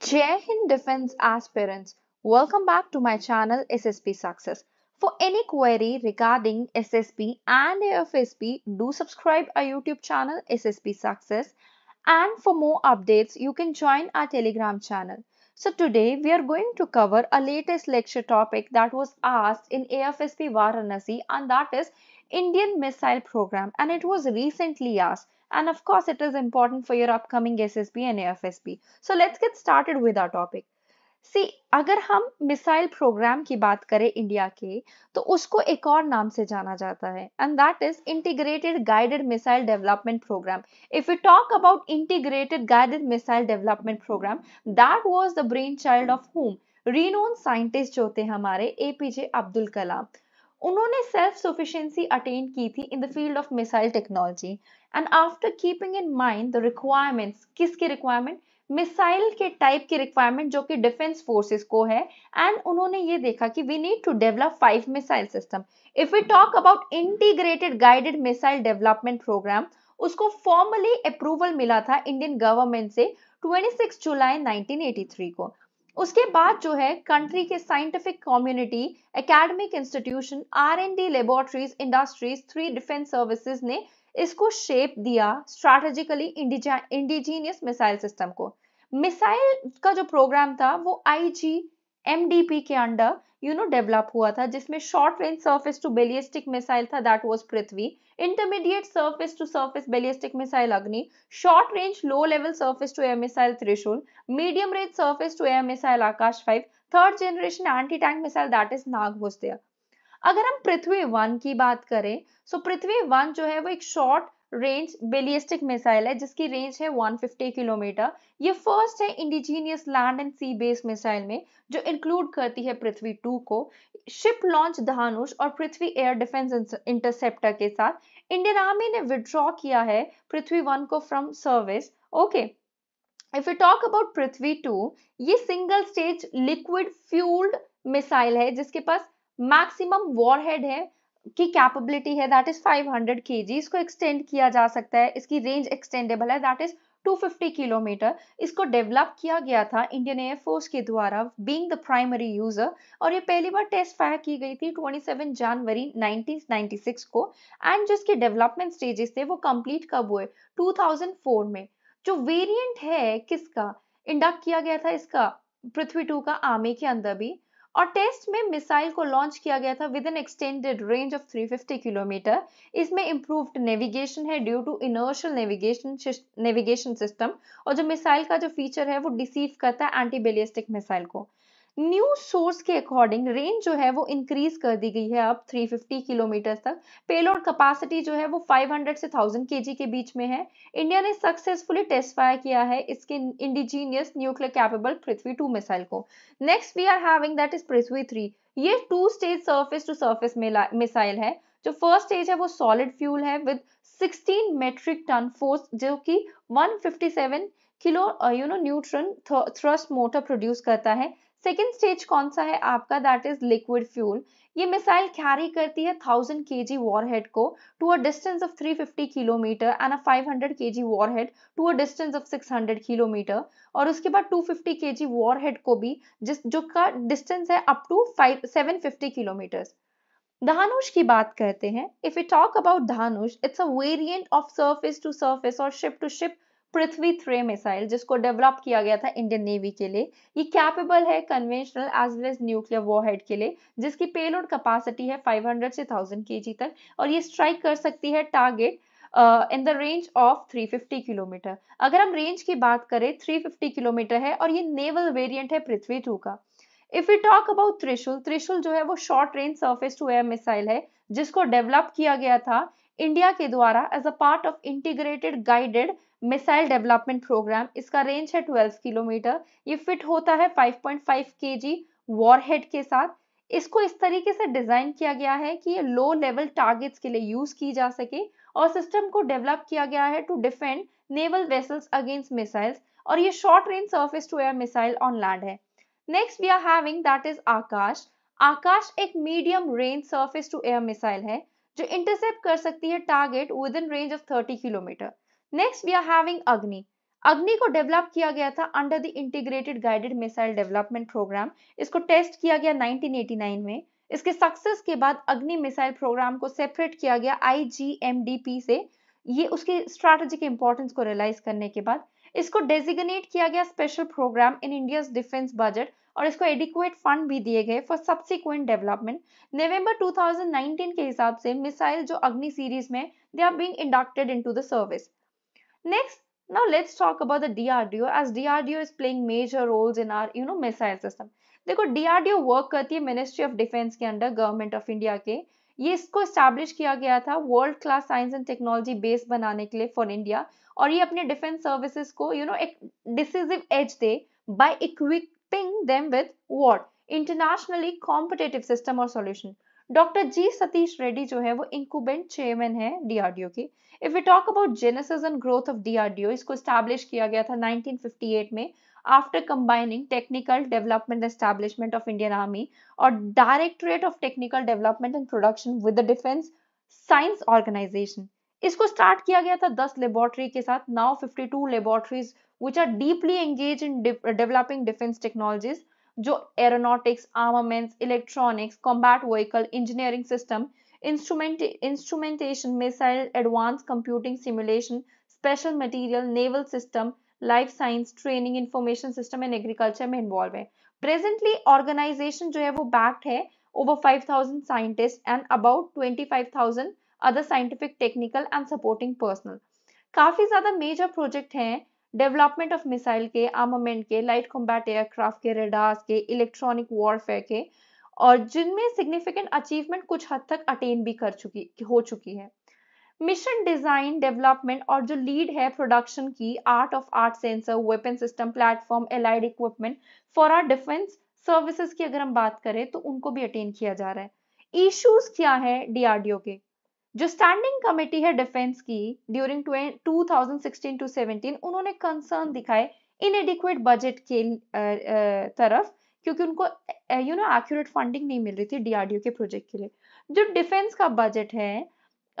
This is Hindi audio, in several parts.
Jai Hind Defense aspirants, welcome back to my channel SSP Success. For any query regarding SSP and AFSP, do subscribe our YouTube channel SSP Success. And for more updates, you can join our Telegram channel. So today we are going to cover a latest lecture topic that was asked in AFSP Varanasi and that is Indian Missile Program and it was recently asked. and of course it is important for your upcoming SSB and AFSB. So let's get started with our topic. सी अगर हम मिसाइल प्रोग्राम की बात करें इंडिया के तो उसको एक और नाम से जाना जाता है and that is integrated guided missile development programme if you talk about integrated guided missile development programme that was the brain child of home renowned scientist जो थे हमारे एपीजे अब्दुल कलाम उन्होंने सेल्फ सफिशिएंसी अटेन की थी in the field of missile technology and after keeping in mind the requirements किसके रिक्वायरमेंट मिसाइल के टाइप के रिक्वायरमेंट जो कि डिफेंस फोर्सेस को है एंड उन्होंने ये देखा कि we need to develop five missile system if we talk about integrated guided missile development programme उसको फॉर्मली अप्रूवल मिला था इंडियन गवर्नमेंट से 26 जुलाई 1983 को उसके बाद जो है कंट्री के scientific community academic institution R and D laboratories industries three defence services ने इसको शेप दिया स्ट्रेटेजिकली इंडिजीनियस मिसाइल सिस्टम को मिसाइल का जो प्रोग्राम था वो आईजी एमडीपी के अंडर यू नो डेवलप हुआ था जिसमें short range surface to ballistic missile था that was Prithvi intermediate surface to surface ballistic missile Agni short range low level surface to air missile Trishul medium range surface to air missile Akash five third generation anti tank missile that is Nag अगर हम पृथ्वी वन की बात करें सो पृथ्वी वन जो है वो एक शॉर्ट रेंज बेलिस्टिक मिसाइल है जिसकी रेंज है 150 किलोमीटर ये फर्स्ट है indigenous land and sea base missile में जो इंक्लूड करती है पृथ्वी टू को शिप लॉन्च धानुष और पृथ्वी एयर डिफेंस इंटरसेप्टर के साथ इंडियन आर्मी ने विड्रॉ किया है पृथ्वी वन को from service okay if you talk about Prithvi two ये single stage liquid fuelled missile है जिसके पास मैक्सिमम वॉरहेड है की कैपेबिलिटी है दैट इज 500 हंड्रेड के जी इसको एक्सटेंड किया जा सकता है इसकी रेंज एक्सटेंडेबल है दैट इज 250 किलोमीटर इसको डेवलप किया गया था इंडियन एयरफोर्स के द्वारा बीइंग द प्राइमरी यूजर और ये पहली बार टेस्ट फायर की गई थी 27 जनवरी 1996 को एंड जो इसके डेवलपमेंट स्टेजेस थे वो कंप्लीट कब हुए 2004 में जो वेरिएंट है किसका इंडक्ट किया गया था इसका पृथ्वी टू का आर्मी के अंदर भी और टेस्ट में मिसाइल को लॉन्च किया गया था with an extended range of 350 kilometre इसमें इम्प्रूव्ड नेविगेशन है due to inertial navigation navigation system और जो मिसाइल का जो फीचर है वो डिसीव करता है एंटी बेलिस्टिक मिसाइल को न्यू सोर्स के अकॉर्डिंग रेंज जो है वो इंक्रीज कर दी गई है अब 350 किलोमीटर तक पेलोड कैपेसिटी जो है वो 500 से 1000 केजी के बीच में है इंडिया ने सक्सेसफुली टेस्ट फायर किया है इसके indigenous nuclear capable Prithvi two missile को next we are having that is Prithvi three ये two stage surface to surface missile है जो फर्स्ट स्टेज है वो सॉलिड फ्यूल है विद 16 मेट्रिक टन फोर्स जो कि 157 kilo you know neutron thrust motor produce करता है सेकेंड स्टेज कौन सा है आपका दैट इज लिक्विड फ्यूल ये मिसाइल कैरी करती है थाउजेंड 1000 केजी वॉरहेड को to a distance of three fifty kilometre and a five hundred 500 KG warhead to a distance of six hundred kilometre और उसके बाद टू फिफ्टी 250 केजी वॉरहेड को भी जिस जो का डिस्टेंस है up to five seven fifty kilometre Dhanush की बात करते हैं if you talk about Dhanush it's a variant of surface to surface और ship to ship Prithvi three missile जिसको डेवलप किया गया था इंडियन नेवी के लिए ये कैपेबल है conventional as well as nuclear warhead के लिए जिसकी पेलोड कैपेसिटी है 500 से 1000 केजी तक और ये स्ट्राइक कर सकती है target in the range of 350 kilometre अगर हम रेंज की बात करें 350 किलोमीटर है और ये नेवल वेरियंट है पृथ्वी टू का if you talk about Trishul Trishul जो है वो short range surface to air missile है जिसको डेवलप किया गया था इंडिया के द्वारा as a part of integrated guided missile development programme इसका रेंज है 12 किलोमीटर ये फिट होता है 5.5 केजी वॉरहेड के साथ इसको इस तरीके से डिजाइन किया गया है कि ये लो लेवल टारगेट्स के लिए यूज की जा सके और सिस्टम को डेवलप किया गया है to defend naval vessels against missiles और ये short range surface to air missile on land है next we are having that is Akash Akash एक medium range surface to air missile है जो इंटरसेप्ट कर सकती है target within range of 30 kilometre next we are having Agni Agni को डेवलप किया गया था under the integrated guided missile development programme इसको टेस्ट किया गया 1989 में इसके सक्सेस के बाद अग्नि मिसाइल प्रोग्राम को सेपरेट किया गया आईजीएमडीपी से ये उसके स्ट्रैटेजिक इंपॉर्टेंस को रियलाइज करने के बाद इसको डेजिग्नेट किया गया special programme in India defence budget और इसको एडिक्वेट फंड भी दिए गए फॉर सब्सिक्वेंट डेवलपमेंट नवंबर 2019 के हिसाब से मिसाइल जो अग्नि सीरीज में they are being inducted into the service next now let's talk about the DRDO as DRDO is playing major roles in our you know missile system देखो डीआरडीओ वर्क करती है मिनिस्ट्री ऑफ डिफेंस के अंडर गवर्नमेंट ऑफ इंडिया के ये इसको स्टैब्लिश किया गया था world class science and technology base बनाने के लिए फॉर इंडिया और ये अपने डिफेंस सर्विसेज को यू नो एक डिसिजिव edge they by equipping them with what internationally competitive system और solution doctor G Satish Reddy जो है वो इंकुबेंट चेयरमैन है डीआरडीओ की if you talk about genesis and growth of DRDO इसको एस्टैब्लिश किया गया था 1958 में after combining technical development establishment of Indian army और directorate of technical development and production with the defence science organisation इसको स्टार्ट किया गया था 10 लेबोरेटरी के साथ now 52 laboratories which are deeply engage in developing defence technologies जो aeronautics armaments electronics combat vehicle engineering system instrument instrumentation missile advance computing simulation special material naval system life science training information system and agriculture में इन्वॉल्व है प्रेजेंटली ऑर्गेनाइजेशन जो है वो बैक्ड है over thousand scientist and about thousand other scientific technical and supporting personnel. काफी ज्यादा मेजर प्रोजेक्ट हैं डेवलपमेंट ऑफ मिसाइल के आर्मामेंट के लाइट कॉम्बैट एयरक्राफ्ट के रेडार्स के इलेक्ट्रॉनिक वॉरफेयर के और जिनमें सिग्निफिकेंट अचीवमेंट कुछ हद तक अटेन भी कर चुकी हो चुकी है मिशन डिजाइन डेवलपमेंट और जो लीड है प्रोडक्शन की art of art sensor weapon system platform allied equipment for our defence services की अगर हम बात करें तो उनको भी अटेन किया जा रहा है इश्यूज क्या है डीआरडीओ के जो स्टैंडिंग कमेटी है डिफेंस की ड्यूरिंग 2016 टू 17 उन्होंने कंसर्न दिखाए इनएडिक्वेट बजट के तरफ क्योंकि उनको यू नो एक्यूरेट फंडिंग नहीं मिल रही थी डीआरडीओ के प्रोजेक्ट के लिए जो डिफेंस का बजट है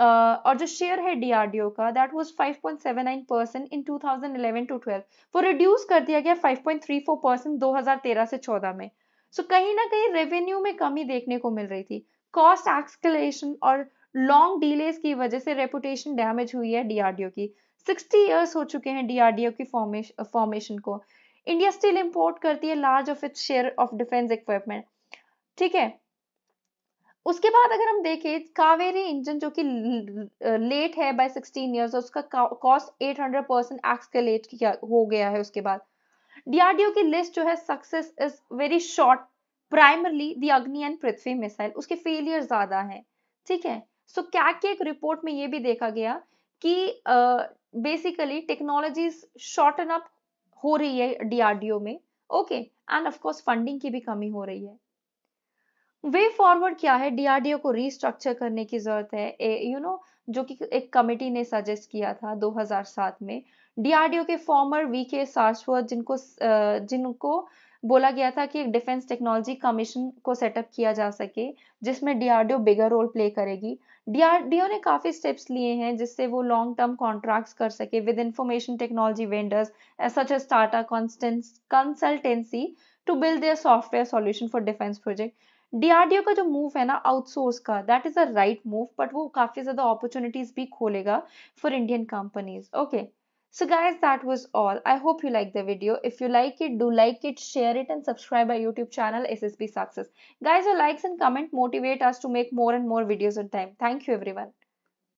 और जो शेयर है डीआरडीओ का that was 5.79 percent in 2011 to 12 वो रिड्यूस कर दिया गया 5.34 परसेंट 2013 से 14 में सो so, कहीं ना कहीं रेवेन्यू में कमी देखने को मिल रही थी कॉस्ट एक्सकलेशन और लॉन्ग डिलेज की वजह से रेपुटेशन डैमेज हुई है डीआरडीओ की 60 इयर्स हो चुके हैं डीआरडीओ की फॉर्मेशन को इंडिया स्टिल इंपोर्ट करती है large of its share of defence equipment ठीक है उसके बाद अगर हम देखें कावेरी इंजन जो कि लेट है बाय 16 इयर्स उसका कॉस्ट 800 परसेंट एक्सकेलेट किया हो गया है उसके बाद डीआरडीओ की लिस्ट जो है success is very short primarily the Agni and Prithvi missile उसके फेलियर ज्यादा है ठीक है सो so, क्या की एक रिपोर्ट में ये भी देखा गया कि बेसिकली टेक्नोलॉजी शॉर्टन अप हो रही है डीआरडीओ में ओके एंड ऑफकोर्स फंडिंग की भी कमी हो रही है वे फॉरवर्ड क्या है डीआरडीओ को रिस्ट्रक्चर करने की जरूरत है यू नो you know, जो कि एक कमेटी ने सजेस्ट किया था 2007 में डीआरडीओ के फॉर्मर वी के सार्सवर्थ जिनको जिनको बोला गया था कि एक डिफेंस टेक्नोलॉजी कमीशन को सेटअप किया जा सके जिसमें डीआरडीओ बिगर रोल प्ले करेगी डीआरडीओ ने काफी स्टेप्स लिए हैं जिससे वो लॉन्ग टर्म कॉन्ट्रैक्ट्स कर सके with information technology vendors such as Tata Consultancy to build their software solution for defence project DRDO का जो मूव है ना आउटसोर्स का that is a right move but वो काफी ज्यादा अपॉर्चुनिटीज भी खोलेगा for Indian companies okay So guys, that was all. I hope you liked the video. If you like it, do like it, share it and subscribe our YouTube channel SSB Success. Guys, your likes and comment motivate us to make more and more videos on time. Thank you everyone.